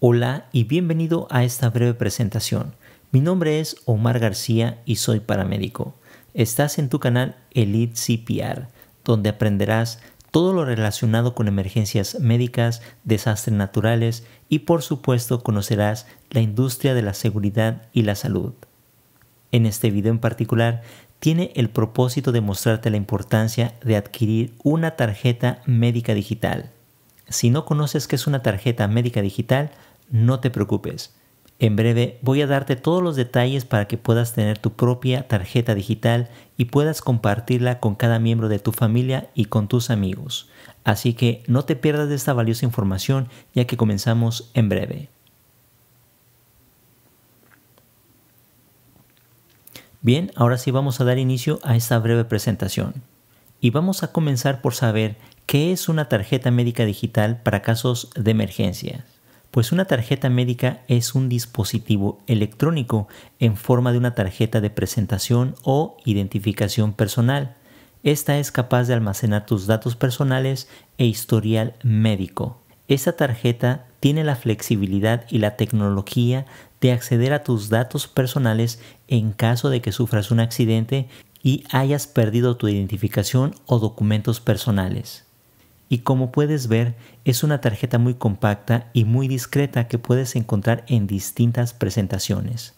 Hola y bienvenido a esta breve presentación. Mi nombre es Omar García y soy paramédico. Estás en tu canal Elite CPR, donde aprenderás todo lo relacionado con emergencias médicas, desastres naturales y por supuesto conocerás la industria de la seguridad y la salud. En este video en particular tiene el propósito de mostrarte la importancia de adquirir una tarjeta médica digital si no conoces qué es una tarjeta médica digital, no te preocupes. En breve voy a darte todos los detalles para que puedas tener tu propia tarjeta digital y puedas compartirla con cada miembro de tu familia y con tus amigos. Así que no te pierdas de esta valiosa información ya que comenzamos en breve. Bien, ahora sí vamos a dar inicio a esta breve presentación y vamos a comenzar por saber qué es una tarjeta médica digital para casos de emergencia. Pues una tarjeta médica es un dispositivo electrónico en forma de una tarjeta de presentación o identificación personal. Esta es capaz de almacenar tus datos personales e historial médico. Esta tarjeta tiene la flexibilidad y la tecnología de acceder a tus datos personales en caso de que sufras un accidente y hayas perdido tu identificación o documentos personales. Y como puedes ver, es una tarjeta muy compacta y muy discreta que puedes encontrar en distintas presentaciones.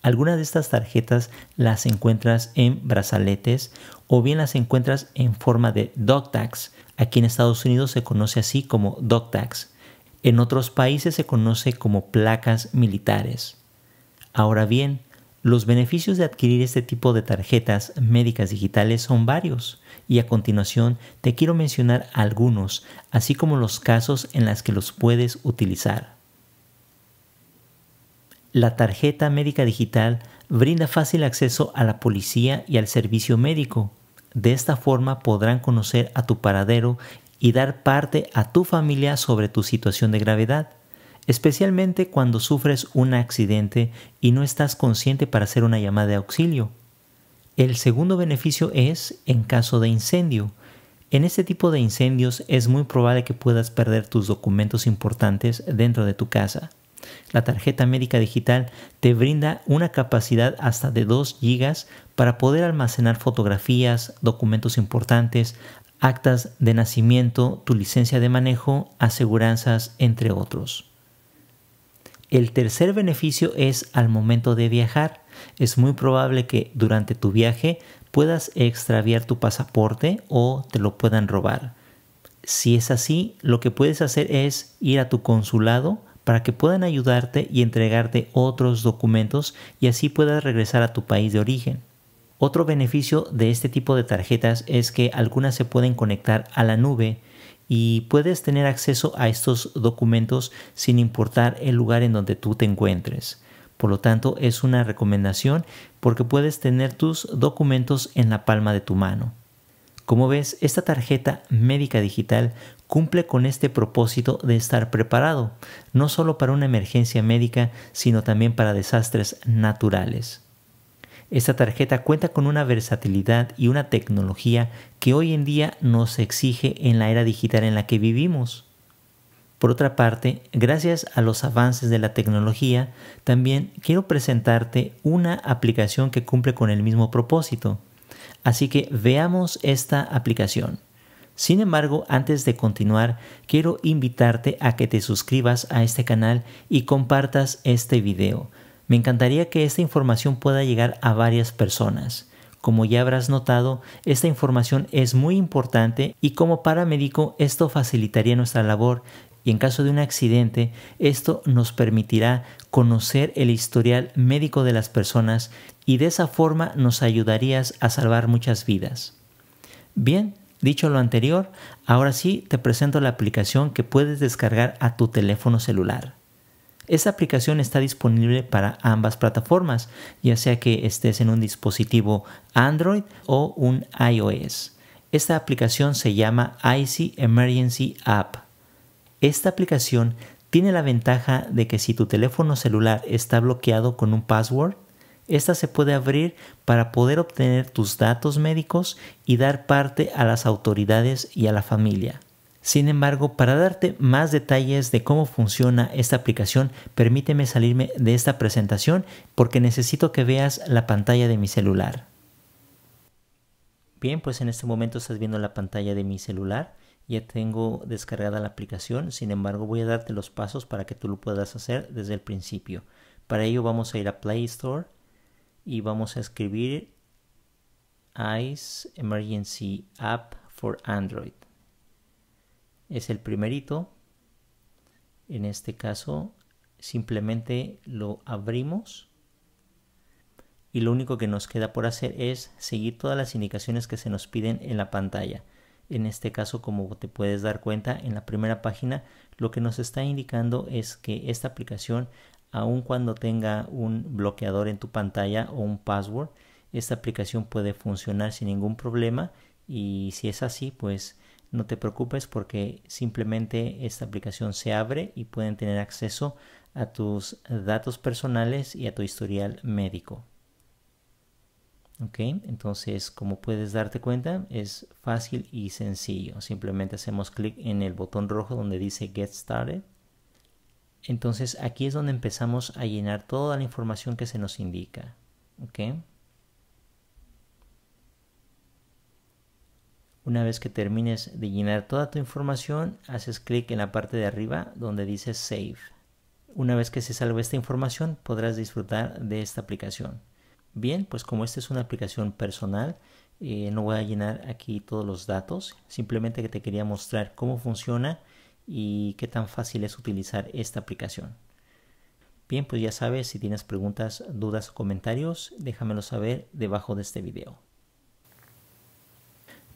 Algunas de estas tarjetas las encuentras en brazaletes o bien las encuentras en forma de dog tags. Aquí en Estados Unidos se conoce así como dog tags. En otros países se conoce como placas militares. Ahora bien, los beneficios de adquirir este tipo de tarjetas médicas digitales son varios y a continuación te quiero mencionar algunos, así como los casos en los que los puedes utilizar. La tarjeta médica digital brinda fácil acceso a la policía y al servicio médico. De esta forma podrán conocer a tu paradero y dar parte a tu familia sobre tu situación de gravedad especialmente cuando sufres un accidente y no estás consciente para hacer una llamada de auxilio. El segundo beneficio es en caso de incendio. En este tipo de incendios es muy probable que puedas perder tus documentos importantes dentro de tu casa. La tarjeta médica digital te brinda una capacidad hasta de 2 GB para poder almacenar fotografías, documentos importantes, actas de nacimiento, tu licencia de manejo, aseguranzas, entre otros. El tercer beneficio es al momento de viajar. Es muy probable que durante tu viaje puedas extraviar tu pasaporte o te lo puedan robar. Si es así, lo que puedes hacer es ir a tu consulado para que puedan ayudarte y entregarte otros documentos y así puedas regresar a tu país de origen. Otro beneficio de este tipo de tarjetas es que algunas se pueden conectar a la nube y puedes tener acceso a estos documentos sin importar el lugar en donde tú te encuentres. Por lo tanto, es una recomendación porque puedes tener tus documentos en la palma de tu mano. Como ves, esta tarjeta médica digital cumple con este propósito de estar preparado, no solo para una emergencia médica, sino también para desastres naturales. Esta tarjeta cuenta con una versatilidad y una tecnología que hoy en día nos exige en la era digital en la que vivimos. Por otra parte, gracias a los avances de la tecnología, también quiero presentarte una aplicación que cumple con el mismo propósito. Así que veamos esta aplicación. Sin embargo, antes de continuar, quiero invitarte a que te suscribas a este canal y compartas este video. Me encantaría que esta información pueda llegar a varias personas. Como ya habrás notado, esta información es muy importante y como paramédico esto facilitaría nuestra labor y en caso de un accidente, esto nos permitirá conocer el historial médico de las personas y de esa forma nos ayudarías a salvar muchas vidas. Bien, dicho lo anterior, ahora sí te presento la aplicación que puedes descargar a tu teléfono celular. Esta aplicación está disponible para ambas plataformas, ya sea que estés en un dispositivo Android o un iOS. Esta aplicación se llama IC Emergency App. Esta aplicación tiene la ventaja de que si tu teléfono celular está bloqueado con un password, esta se puede abrir para poder obtener tus datos médicos y dar parte a las autoridades y a la familia. Sin embargo, para darte más detalles de cómo funciona esta aplicación, permíteme salirme de esta presentación porque necesito que veas la pantalla de mi celular. Bien, pues en este momento estás viendo la pantalla de mi celular. Ya tengo descargada la aplicación, sin embargo voy a darte los pasos para que tú lo puedas hacer desde el principio. Para ello vamos a ir a Play Store y vamos a escribir ICE Emergency App for Android es el primerito. En este caso simplemente lo abrimos y lo único que nos queda por hacer es seguir todas las indicaciones que se nos piden en la pantalla. En este caso, como te puedes dar cuenta, en la primera página lo que nos está indicando es que esta aplicación, aun cuando tenga un bloqueador en tu pantalla o un password, esta aplicación puede funcionar sin ningún problema y si es así, pues no te preocupes porque simplemente esta aplicación se abre y pueden tener acceso a tus datos personales y a tu historial médico. Ok, entonces como puedes darte cuenta es fácil y sencillo. Simplemente hacemos clic en el botón rojo donde dice Get Started. Entonces aquí es donde empezamos a llenar toda la información que se nos indica. ok Una vez que termines de llenar toda tu información, haces clic en la parte de arriba donde dice Save. Una vez que se salve esta información, podrás disfrutar de esta aplicación. Bien, pues como esta es una aplicación personal, eh, no voy a llenar aquí todos los datos, simplemente que te quería mostrar cómo funciona y qué tan fácil es utilizar esta aplicación. Bien, pues ya sabes, si tienes preguntas, dudas o comentarios, déjamelo saber debajo de este video.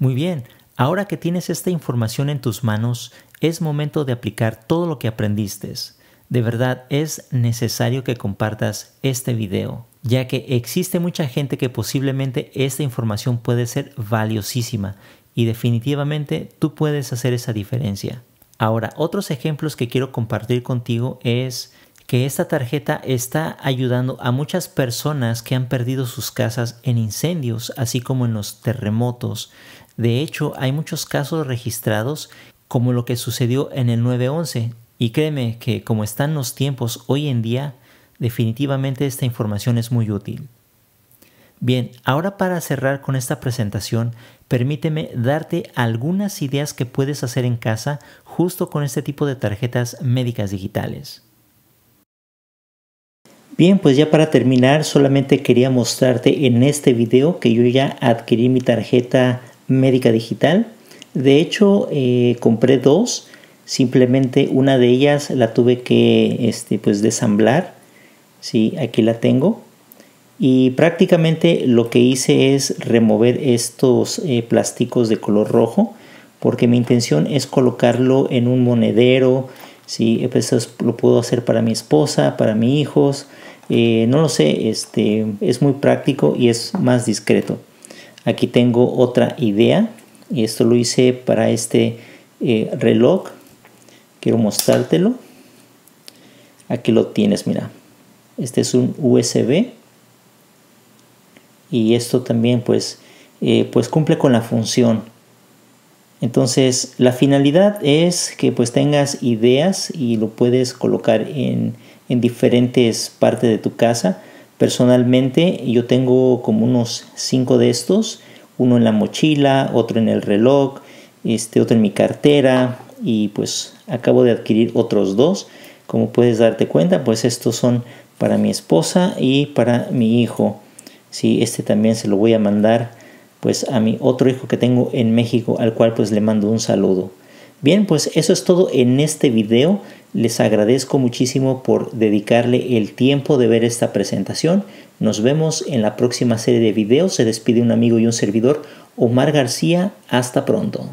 Muy bien, ahora que tienes esta información en tus manos, es momento de aplicar todo lo que aprendiste. De verdad es necesario que compartas este video, ya que existe mucha gente que posiblemente esta información puede ser valiosísima y definitivamente tú puedes hacer esa diferencia. Ahora, otros ejemplos que quiero compartir contigo es que esta tarjeta está ayudando a muchas personas que han perdido sus casas en incendios, así como en los terremotos, de hecho, hay muchos casos registrados como lo que sucedió en el 911. Y créeme que como están los tiempos hoy en día, definitivamente esta información es muy útil. Bien, ahora para cerrar con esta presentación, permíteme darte algunas ideas que puedes hacer en casa justo con este tipo de tarjetas médicas digitales. Bien, pues ya para terminar, solamente quería mostrarte en este video que yo ya adquirí mi tarjeta médica digital. De hecho, eh, compré dos. Simplemente una de ellas la tuve que este, pues, desamblar. Sí, aquí la tengo. Y prácticamente lo que hice es remover estos eh, plásticos de color rojo. Porque mi intención es colocarlo en un monedero. si pues, lo puedo hacer para mi esposa, para mis hijos. Eh, no lo sé, este, es muy práctico y es más discreto. Aquí tengo otra idea. Y esto lo hice para este eh, reloj. Quiero mostrártelo. Aquí lo tienes, mira. Este es un USB. Y esto también pues, eh, pues cumple con la función. Entonces la finalidad es que pues tengas ideas y lo puedes colocar en, en diferentes partes de tu casa Personalmente yo tengo como unos cinco de estos, uno en la mochila, otro en el reloj, este otro en mi cartera y pues acabo de adquirir otros dos. Como puedes darte cuenta, pues estos son para mi esposa y para mi hijo. Sí, este también se lo voy a mandar pues a mi otro hijo que tengo en México, al cual pues le mando un saludo. Bien, pues eso es todo en este video. Les agradezco muchísimo por dedicarle el tiempo de ver esta presentación. Nos vemos en la próxima serie de videos. Se despide un amigo y un servidor, Omar García. Hasta pronto.